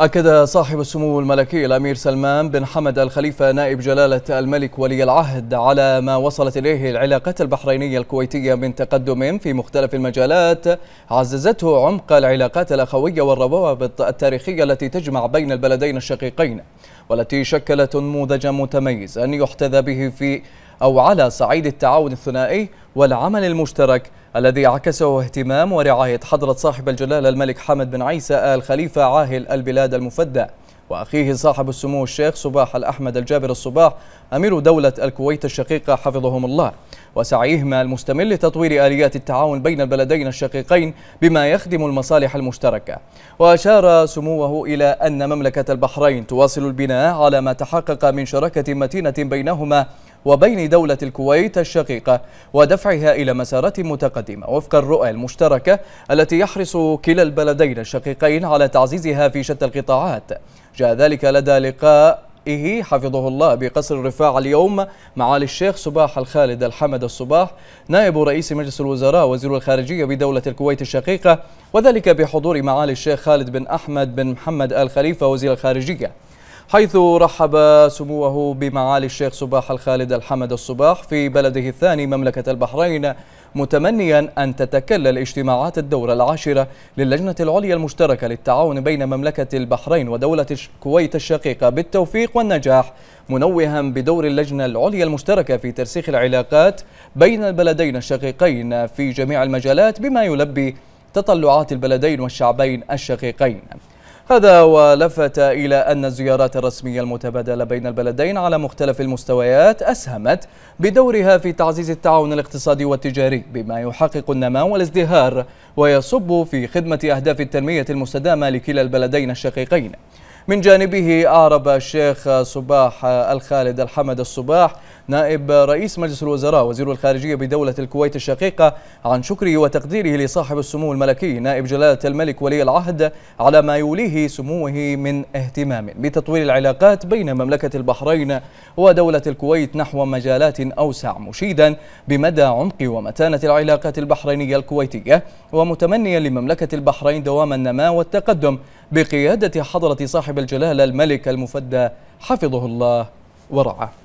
أكد صاحب السمو الملكي الأمير سلمان بن حمد الخليفة نائب جلالة الملك ولي العهد على ما وصلت إليه العلاقات البحرينية الكويتية من تقدم في مختلف المجالات عززته عمق العلاقات الأخوية والروابط التاريخية التي تجمع بين البلدين الشقيقين والتي شكلت نموذجا متميز أن يحتذى به في أو على صعيد التعاون الثنائي والعمل المشترك الذي عكسه اهتمام ورعاية حضرة صاحب الجلالة الملك حمد بن عيسى آل خليفة عاهل البلاد المفدى وأخيه صاحب السمو الشيخ صباح الأحمد الجابر الصباح أمير دولة الكويت الشقيقة حفظهم الله وسعيهما المستمر لتطوير آليات التعاون بين البلدين الشقيقين بما يخدم المصالح المشتركة وأشار سموه إلى أن مملكة البحرين تواصل البناء على ما تحقق من شراكة متينة بينهما وبين دولة الكويت الشقيقة ودفعها إلى مسارات متقدمة وفق الرؤى المشتركة التي يحرص كلا البلدين الشقيقين على تعزيزها في شتى القطاعات جاء ذلك لدى لقاء حفظه الله بقصر الرفاع اليوم معالي الشيخ صباح الخالد الحمد الصباح نائب رئيس مجلس الوزراء وزير الخارجية بدولة الكويت الشقيقة وذلك بحضور معالي الشيخ خالد بن أحمد بن محمد آل خليفة وزير الخارجية حيث رحب سموه بمعالي الشيخ صباح الخالد الحمد الصباح في بلده الثاني مملكة البحرين متمنيا أن تتكلل اجتماعات الدورة العاشرة للجنة العليا المشتركة للتعاون بين مملكة البحرين ودولة الكويت الشقيقة بالتوفيق والنجاح منوها بدور اللجنة العليا المشتركة في ترسيخ العلاقات بين البلدين الشقيقين في جميع المجالات بما يلبي تطلعات البلدين والشعبين الشقيقين هذا ولفت إلى أن الزيارات الرسمية المتبادلة بين البلدين على مختلف المستويات أسهمت بدورها في تعزيز التعاون الاقتصادي والتجاري بما يحقق النماء والازدهار ويصب في خدمة أهداف التنمية المستدامة لكلا البلدين الشقيقين من جانبه أعرب الشيخ صباح الخالد الحمد الصباح نائب رئيس مجلس الوزراء وزير الخارجية بدولة الكويت الشقيقة عن شكره وتقديره لصاحب السمو الملكي نائب جلالة الملك ولي العهد على ما يوليه سموه من اهتمام بتطوير العلاقات بين مملكة البحرين ودولة الكويت نحو مجالات أوسع مشيدا بمدى عمق ومتانة العلاقات البحرينية الكويتية ومتمنيا لمملكة البحرين دوام النماء والتقدم بقيادة حضرة صاحب الجلالة الملك المفدى حفظه الله ورعاه